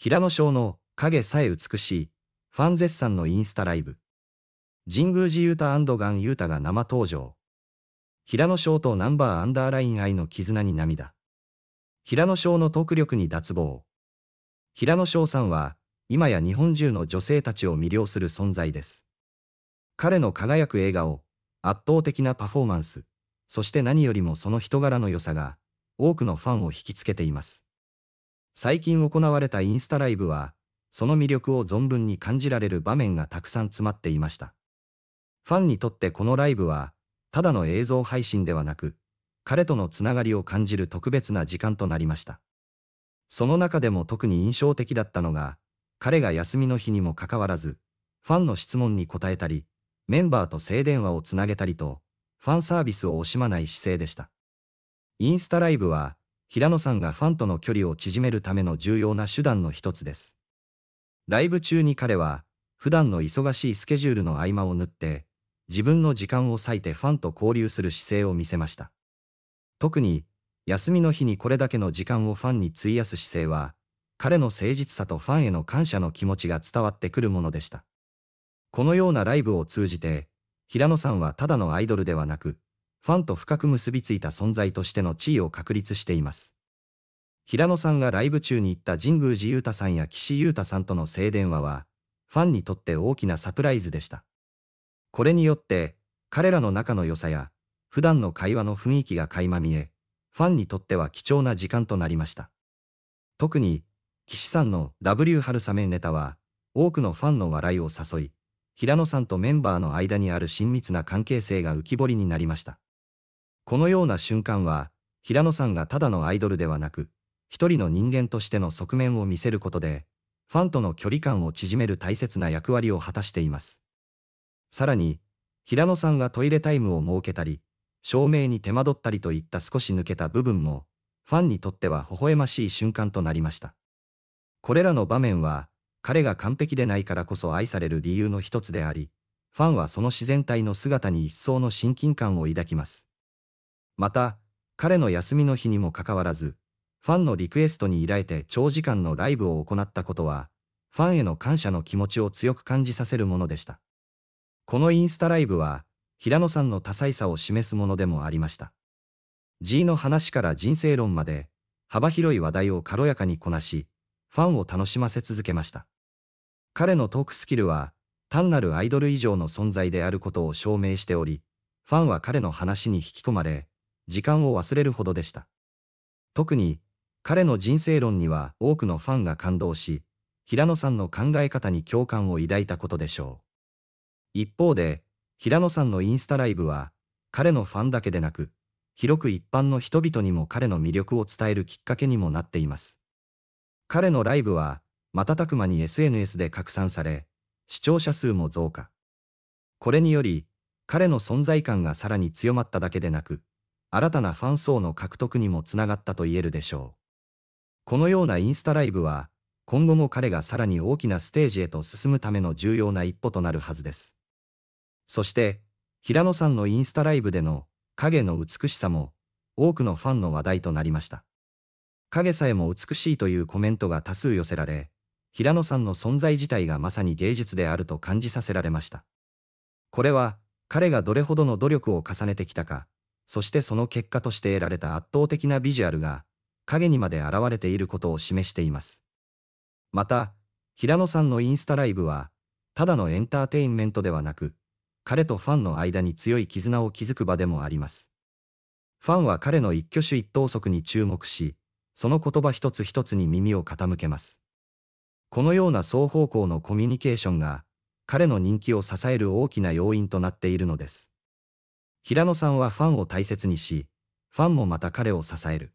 平野翔の影さえ美しい、ファン絶賛のインスタライブ。神宮寺ユータガンユータが生登場。平野翔とナンバーアンダーライン愛の絆に涙。平野翔のトーク力に脱帽。平野翔さんは、今や日本中の女性たちを魅了する存在です。彼の輝く映画を、圧倒的なパフォーマンス、そして何よりもその人柄の良さが、多くのファンを引きつけています。最近行われたインスタライブは、その魅力を存分に感じられる場面がたくさん詰まっていました。ファンにとってこのライブは、ただの映像配信ではなく、彼とのつながりを感じる特別な時間となりました。その中でも特に印象的だったのが、彼が休みの日にもかかわらず、ファンの質問に答えたり、メンバーと静電話をつなげたりと、ファンサービスを惜しまない姿勢でした。インスタライブは、平野さんがファンとの距離を縮めるための重要な手段の一つです。ライブ中に彼は、普段の忙しいスケジュールの合間を縫って、自分の時間を割いてファンと交流する姿勢を見せました。特に、休みの日にこれだけの時間をファンに費やす姿勢は、彼の誠実さとファンへの感謝の気持ちが伝わってくるものでした。このようなライブを通じて、平野さんはただのアイドルではなく、ファンと深く結びついた存在としての地位を確立しています。平野さんがライブ中に行った神宮寺勇太さんや岸優太さんとの静電話は、ファンにとって大きなサプライズでした。これによって、彼らの仲の良さや、普段の会話の雰囲気が垣間見え、ファンにとっては貴重な時間となりました。特に、岸さんの W 春雨ネタは、多くのファンの笑いを誘い、平野さんとメンバーの間にある親密な関係性が浮き彫りになりました。このような瞬間は、平野さんがただのアイドルではなく、一人の人間としての側面を見せることで、ファンとの距離感を縮める大切な役割を果たしています。さらに、平野さんがトイレタイムを設けたり、照明に手間取ったりといった少し抜けた部分も、ファンにとっては微笑ましい瞬間となりました。これらの場面は、彼が完璧でないからこそ愛される理由の一つであり、ファンはその自然体の姿に一層の親近感を抱きます。また、彼の休みの日にもかかわらず、ファンのリクエストに依頼て長時間のライブを行ったことは、ファンへの感謝の気持ちを強く感じさせるものでした。このインスタライブは、平野さんの多彩さを示すものでもありました。G の話から人生論まで、幅広い話題を軽やかにこなし、ファンを楽しませ続けました。彼のトークスキルは、単なるアイドル以上の存在であることを証明しており、ファンは彼の話に引き込まれ、時間を忘れるほどでした。特に、彼の人生論には多くのファンが感動し、平野さんの考え方に共感を抱いたことでしょう。一方で、平野さんのインスタライブは、彼のファンだけでなく、広く一般の人々にも彼の魅力を伝えるきっかけにもなっています。彼のライブは、瞬く間に SNS で拡散され、視聴者数も増加。これにより、彼の存在感がさらに強まっただけでなく、新たなファン層の獲得にもつながったと言えるでしょう。このようなインスタライブは、今後も彼がさらに大きなステージへと進むための重要な一歩となるはずです。そして、平野さんのインスタライブでの影の美しさも、多くのファンの話題となりました。影さえも美しいというコメントが多数寄せられ、平野さんの存在自体がまさに芸術であると感じさせられました。これは、彼がどれほどの努力を重ねてきたか、そしてその結果として得られた圧倒的なビジュアルが、影にまで現れていることを示しています。また、平野さんのインスタライブは、ただのエンターテインメントではなく、彼とファンの間に強い絆を築く場でもあります。ファンは彼の一挙手一投足に注目し、その言葉一つ一つに耳を傾けます。このような双方向のコミュニケーションが、彼の人気を支える大きな要因となっているのです。平野さんはファンを大切にし、ファンもまた彼を支える。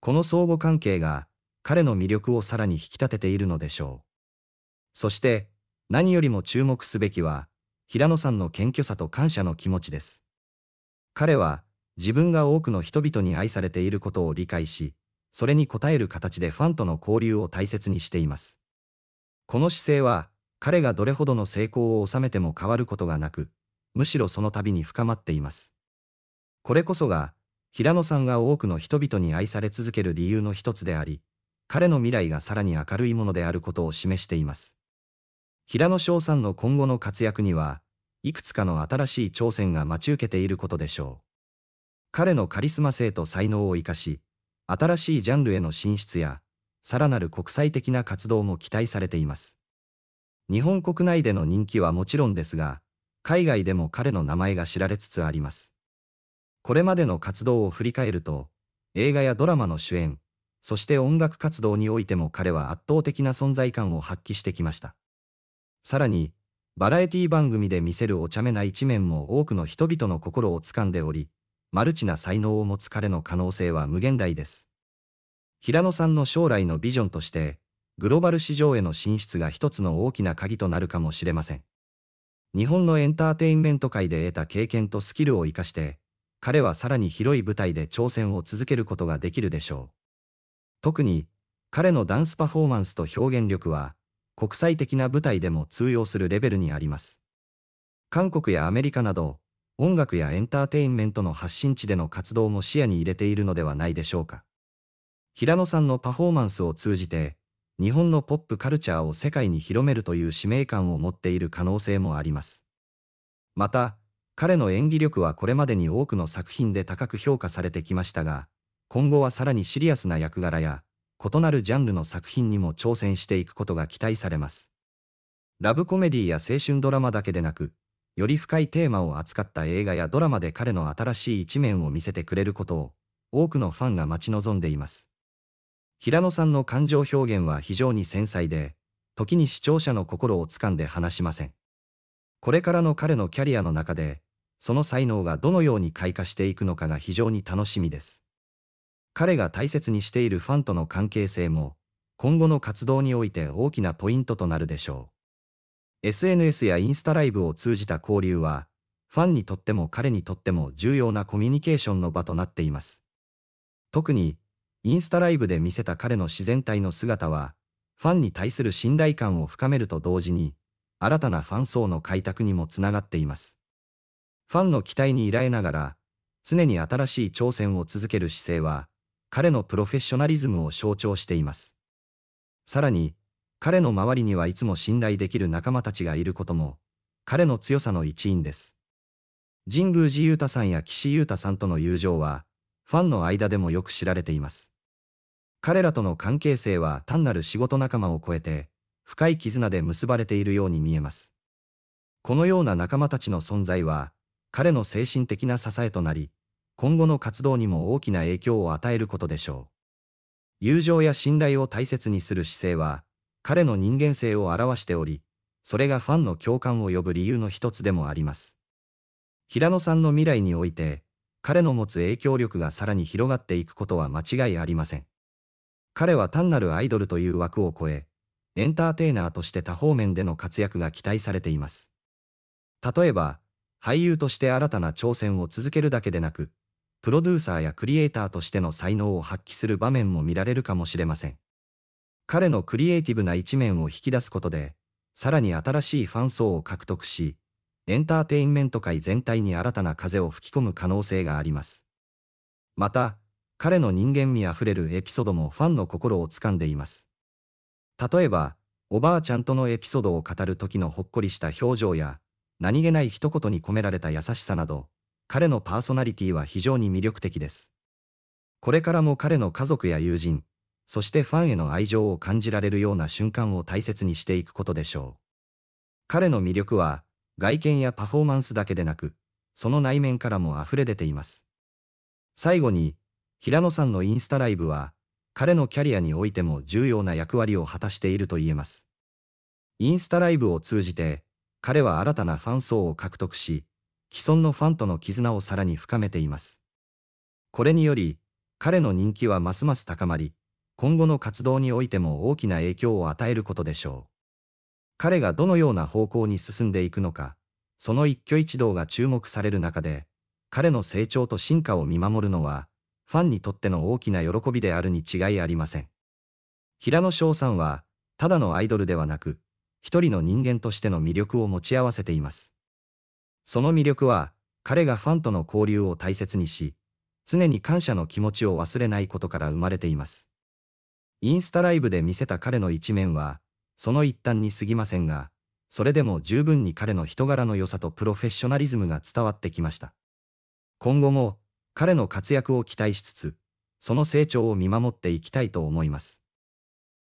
この相互関係が彼の魅力をさらに引き立てているのでしょう。そして何よりも注目すべきは平野さんの謙虚さと感謝の気持ちです。彼は自分が多くの人々に愛されていることを理解し、それに応える形でファンとの交流を大切にしています。この姿勢は彼がどれほどの成功を収めても変わることがなく、むしろその度に深まっています。これこそが、平野さんが多くの人々に愛され続ける理由の一つであり、彼の未来がさらに明るいものであることを示しています。平野翔さんの今後の活躍には、いくつかの新しい挑戦が待ち受けていることでしょう。彼のカリスマ性と才能を生かし、新しいジャンルへの進出や、さらなる国際的な活動も期待されています。日本国内での人気はもちろんですが、海外でも彼の名前が知られつつあります。これまでの活動を振り返ると、映画やドラマの主演、そして音楽活動においても彼は圧倒的な存在感を発揮してきました。さらに、バラエティ番組で見せるお茶目な一面も多くの人々の心をつかんでおり、マルチな才能を持つ彼の可能性は無限大です。平野さんの将来のビジョンとして、グローバル市場への進出が一つの大きな鍵となるかもしれません。日本のエンターテインメント界で得た経験とスキルを活かして、彼はさらに広い舞台で挑戦を続けることができるでしょう。特に、彼のダンスパフォーマンスと表現力は、国際的な舞台でも通用するレベルにあります。韓国やアメリカなど、音楽やエンターテインメントの発信地での活動も視野に入れているのではないでしょうか。平野さんのパフォーマンスを通じて、日本のポップカルチャーを世界に広めるという使命感を持っている可能性もあります。また、彼の演技力はこれまでに多くの作品で高く評価されてきましたが、今後はさらにシリアスな役柄や、異なるジャンルの作品にも挑戦していくことが期待されます。ラブコメディや青春ドラマだけでなく、より深いテーマを扱った映画やドラマで彼の新しい一面を見せてくれることを、多くのファンが待ち望んでいます。平野さんの感情表現は非常に繊細で、時に視聴者の心をつかんで話しません。これからの彼のキャリアの中で、その才能がどのように開花していくのかが非常に楽しみです。彼が大切にしているファンとの関係性も、今後の活動において大きなポイントとなるでしょう。SNS やインスタライブを通じた交流は、ファンにとっても彼にとっても重要なコミュニケーションの場となっています。特に、インスタライブで見せた彼の自然体の姿は、ファンに対する信頼感を深めると同時に、新たなファン層の開拓にもつながっています。ファンの期待に依頼ながら、常に新しい挑戦を続ける姿勢は、彼のプロフェッショナリズムを象徴しています。さらに、彼の周りにはいつも信頼できる仲間たちがいることも、彼の強さの一因です。神宮寺勇太さんや岸優太さんとの友情は、ファンの間でもよく知られています。彼らとの関係性は単なる仕事仲間を超えて、深い絆で結ばれているように見えます。このような仲間たちの存在は、彼の精神的な支えとなり、今後の活動にも大きな影響を与えることでしょう。友情や信頼を大切にする姿勢は、彼の人間性を表しており、それがファンの共感を呼ぶ理由の一つでもあります。平野さんの未来において、彼の持つ影響力がさらに広がっていくことは間違いありません。彼は単なるアイドルという枠を超え、エンターテイナーとして多方面での活躍が期待されています。例えば、俳優として新たな挑戦を続けるだけでなく、プロデューサーやクリエイターとしての才能を発揮する場面も見られるかもしれません。彼のクリエイティブな一面を引き出すことで、さらに新しいファン層を獲得し、エンターテインメント界全体に新たな風を吹き込む可能性があります。また、彼の人間味あふれるエピソードもファンの心を掴んでいます。例えば、おばあちゃんとのエピソードを語る時のほっこりした表情や、何気ない一言に込められた優しさなど、彼のパーソナリティは非常に魅力的です。これからも彼の家族や友人、そしてファンへの愛情を感じられるような瞬間を大切にしていくことでしょう。彼の魅力は、外見やパフォーマンスだけでなく、その内面からも溢れ出ています。最後に、平野さんのインスタライブは、彼のキャリアにおいても重要な役割を果たしていると言えます。インスタライブを通じて、彼は新たなファン層を獲得し、既存のファンとの絆をさらに深めています。これにより、彼の人気はますます高まり、今後の活動においても大きな影響を与えることでしょう。彼がどのような方向に進んでいくのか、その一挙一動が注目される中で、彼の成長と進化を見守るのは、ファンにとっての大きな喜びであるに違いありません。平野翔さんは、ただのアイドルではなく、一人の人間としての魅力を持ち合わせています。その魅力は、彼がファンとの交流を大切にし、常に感謝の気持ちを忘れないことから生まれています。インスタライブで見せた彼の一面は、その一端に過ぎませんが、それでも十分に彼の人柄の良さとプロフェッショナリズムが伝わってきました。今後も、彼の活躍を期待しつつ、その成長を見守っていきたいと思います。